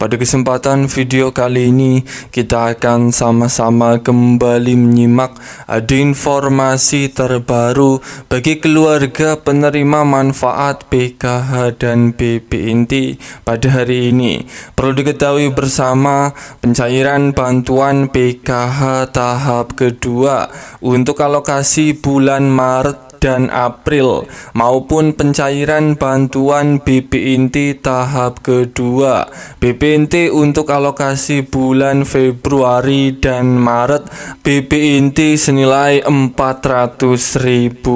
Pada kesempatan video kali ini kita akan sama-sama kembali menyimak ada informasi terbaru bagi keluarga penerima manfaat PKH dan BPNT pada hari ini. Perlu diketahui bersama pencairan bantuan PKH tahap kedua untuk alokasi bulan Maret dan April maupun pencairan bantuan BP inti tahap kedua. BP inti untuk alokasi bulan Februari dan Maret BP inti senilai Rp400.000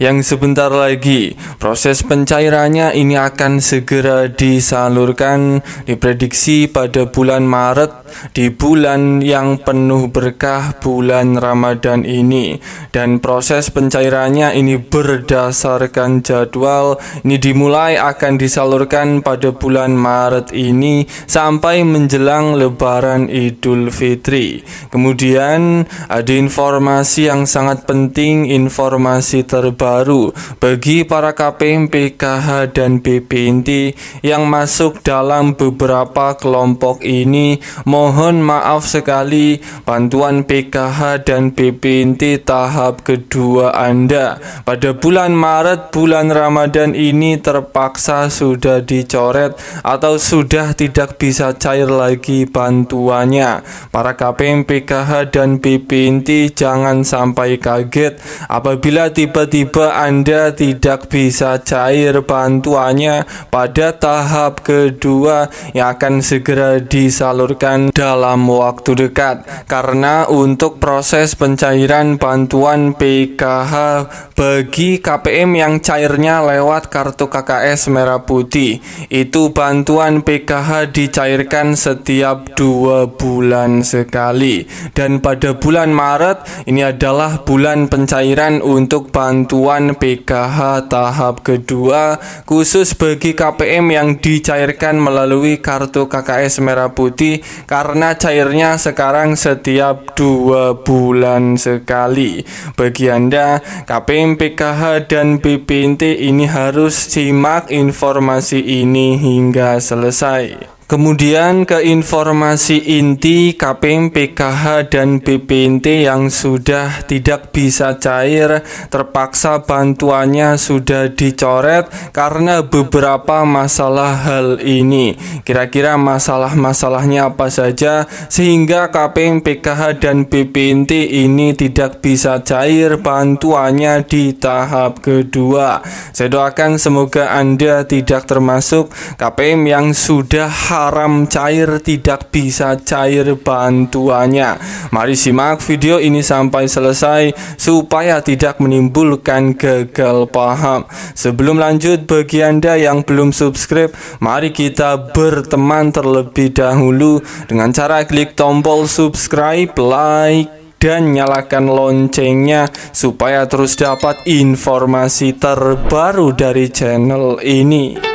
yang sebentar lagi proses pencairannya ini akan segera disalurkan diprediksi pada bulan Maret di bulan yang penuh berkah bulan Ramadan ini dan proses pencairannya ini berdasarkan jadwal ini dimulai akan disalurkan pada bulan Maret ini sampai menjelang Lebaran Idul Fitri. Kemudian ada informasi yang sangat penting, informasi terbaru bagi para KPM PKH dan BPNT yang masuk dalam beberapa kelompok ini. Mohon maaf sekali bantuan PKH dan BPNT tahap kedua anda pada bulan Maret, bulan Ramadan ini terpaksa sudah dicoret atau sudah tidak bisa cair lagi bantuannya. Para KPM PKH dan BPNT jangan sampai kaget apabila tiba-tiba Anda tidak bisa cair bantuannya pada tahap kedua yang akan segera disalurkan dalam waktu dekat karena untuk proses pencairan bantuan PKH usaha bagi KPM yang cairnya lewat kartu KKS merah putih. Itu bantuan PKH dicairkan setiap dua bulan sekali. Dan pada bulan Maret ini adalah bulan pencairan untuk bantuan PKH tahap kedua khusus bagi KPM yang dicairkan melalui kartu KKS merah putih karena cairnya sekarang setiap dua bulan sekali. Bagi Anda KPM, PKH, dan BPNT ini harus simak informasi ini hingga selesai. Kemudian ke informasi inti KPM, PKH, dan BPNT yang sudah tidak bisa cair terpaksa bantuannya sudah dicoret karena beberapa masalah hal ini kira-kira masalah-masalahnya apa saja sehingga KPM, PKH, dan BPNT ini tidak bisa cair bantuannya di tahap kedua saya doakan semoga Anda tidak termasuk KPM yang sudah haram cair tidak bisa cair bantuannya Mari simak video ini sampai selesai supaya tidak menimbulkan gagal paham Sebelum lanjut bagi anda yang belum subscribe Mari kita berteman terlebih dahulu Dengan cara klik tombol subscribe, like, dan nyalakan loncengnya supaya terus dapat informasi terbaru dari channel ini.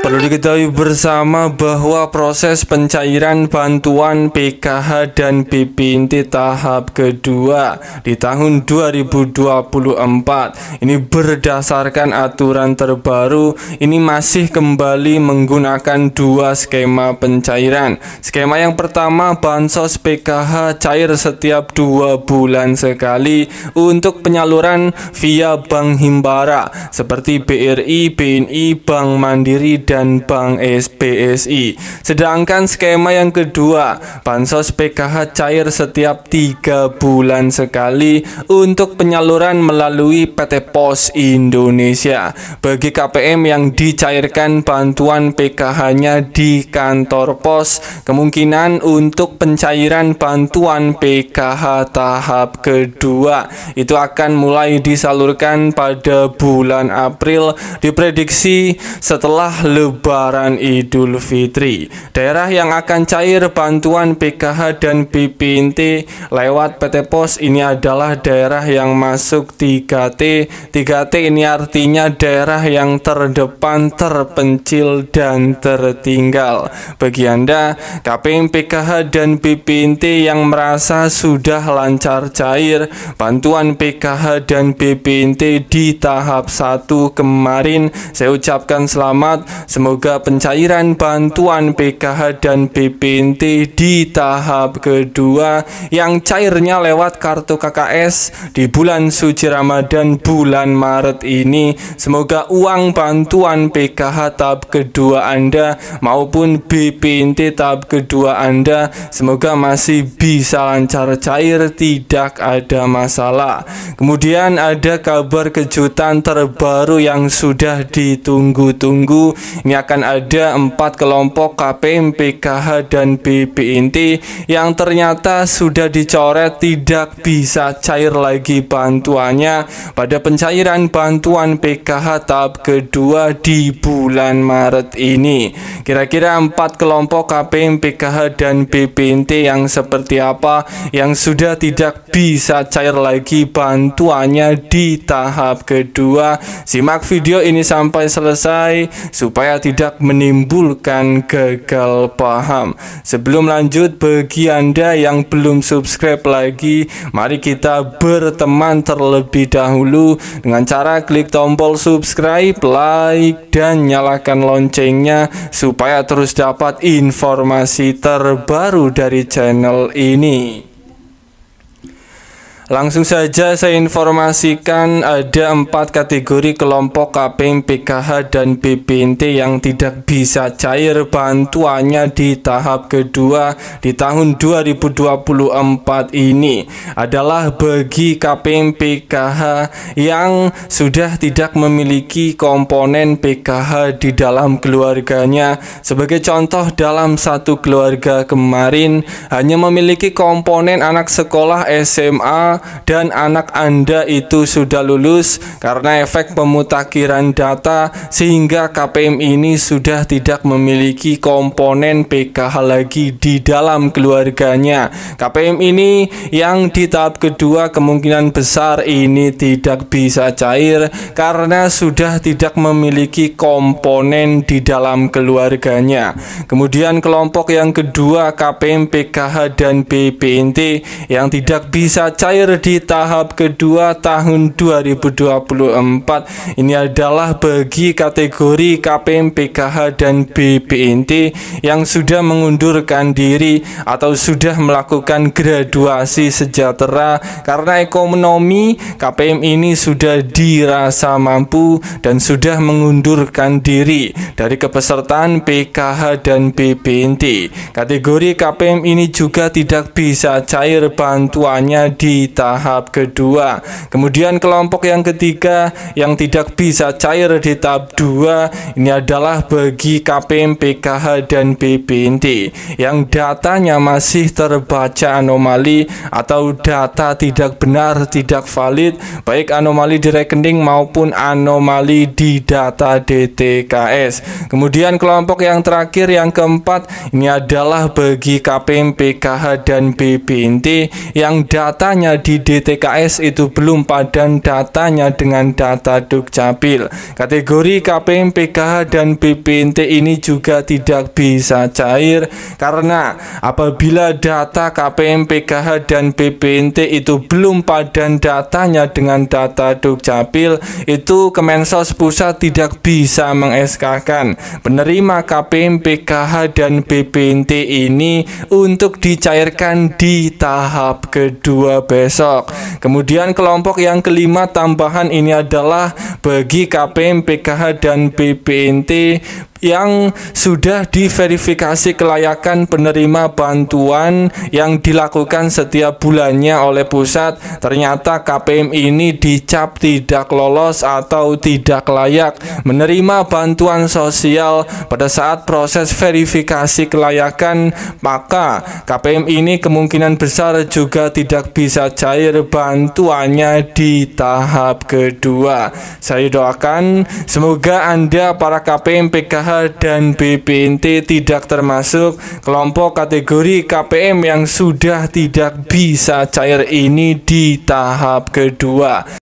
Perlu diketahui bersama bahwa proses pencairan bantuan PKH dan BPNT tahap kedua di tahun 2024 ini berdasarkan aturan terbaru ini masih kembali menggunakan dua skema pencairan. Skema yang pertama bansos PKH cair setiap dua bulan sekali untuk penyaluran via Bank Himbara seperti BRI, BNI, Bank Mandiri dan dan Bank SPSI. Sedangkan skema yang kedua, bansos PKH cair setiap tiga bulan sekali untuk penyaluran melalui PT Pos Indonesia. Bagi KPM yang dicairkan bantuan PKH-nya di kantor pos, kemungkinan untuk pencairan bantuan PKH tahap kedua itu akan mulai disalurkan pada bulan April diprediksi setelah Lebaran Idul Fitri. Daerah yang akan cair bantuan PKH dan BPNT lewat PT Pos ini adalah daerah yang masuk 3T. 3T ini artinya daerah yang terdepan, terpencil, dan tertinggal. Bagi Anda, KPM PKH dan BPNT yang merasa sudah lancar cair, bantuan PKH dan BPNT di tahap 1 kemarin saya ucapkan selamat Semoga pencairan bantuan PKH dan BPNT di tahap kedua yang cairnya lewat kartu KKS di bulan suci Ramadan bulan Maret ini. Semoga uang bantuan PKH tahap kedua Anda maupun BPNT tahap kedua Anda semoga masih bisa lancar cair tidak ada masalah. Kemudian ada kabar kejutan terbaru yang sudah ditunggu-tunggu ini akan ada empat kelompok KPM, PKH, dan BPNT yang ternyata sudah dicoret tidak bisa cair lagi bantuannya pada pencairan bantuan PKH tahap kedua di bulan Maret ini. Kira-kira empat kelompok KPM, PKH, dan BPNT yang seperti apa yang sudah tidak bisa cair lagi bantuannya di tahap kedua. Simak video ini sampai selesai supaya supaya tidak menimbulkan gagal paham. Sebelum lanjut, bagi Anda yang belum subscribe lagi, mari kita berteman terlebih dahulu dengan cara klik tombol subscribe, like, dan nyalakan loncengnya supaya terus dapat informasi terbaru dari channel ini. Langsung saja saya informasikan ada empat kategori kelompok KPM, PKH, dan BPNT yang tidak bisa cair bantuannya di tahap kedua di tahun 2024 ini adalah bagi KPM, PKH yang sudah tidak memiliki komponen PKH di dalam keluarganya. Sebagai contoh dalam satu keluarga kemarin hanya memiliki komponen anak sekolah SMA dan anak Anda itu sudah lulus karena efek pemutakhiran data sehingga KPM ini sudah tidak memiliki komponen PKH lagi di dalam keluarganya. KPM ini yang di tahap kedua kemungkinan besar ini tidak bisa cair karena sudah tidak memiliki komponen di dalam keluarganya. Kemudian kelompok yang kedua KPM PKH dan BPNT yang tidak bisa cair terakhir di tahap kedua tahun 2024 ini adalah bagi kategori KPM PKH dan BPNT yang sudah mengundurkan diri atau sudah melakukan graduasi sejahtera karena ekonomi KPM ini sudah dirasa mampu dan sudah mengundurkan diri dari kepesertaan PKH dan BPNT kategori KPM ini juga tidak bisa cair bantuannya di tahap kedua. Kemudian kelompok yang ketiga yang tidak bisa cair di tahap 2 ini adalah bagi KPM, PKH, dan BPNT yang datanya masih terbaca anomali atau data tidak benar, tidak valid baik anomali di rekening maupun anomali di data DTKS. Kemudian kelompok yang terakhir yang keempat ini adalah bagi KPM, PKH, dan BPNT yang datanya di di DTKS itu belum padan datanya dengan data Dukcapil. Kategori KPM, PKH, dan BPNT ini juga tidak bisa cair karena apabila data KPM, PKH, dan BPNT itu belum padan datanya dengan data Dukcapil, itu Kemensos Pusat tidak bisa meng penerima KPM, PKH, dan BPNT ini untuk dicairkan di tahap kedua besok besok. Kemudian kelompok yang kelima tambahan ini adalah bagi KPM, PKH, dan BPNT yang sudah diverifikasi kelayakan penerima bantuan yang dilakukan setiap bulannya oleh pusat ternyata KPM ini dicap tidak lolos atau tidak layak menerima bantuan sosial pada saat proses verifikasi kelayakan maka KPM ini kemungkinan besar juga tidak bisa cair bantuannya di tahap kedua saya doakan semoga Anda para KPM PKH dan BPNT tidak termasuk kelompok kategori KPM yang sudah tidak bisa cair ini di tahap kedua.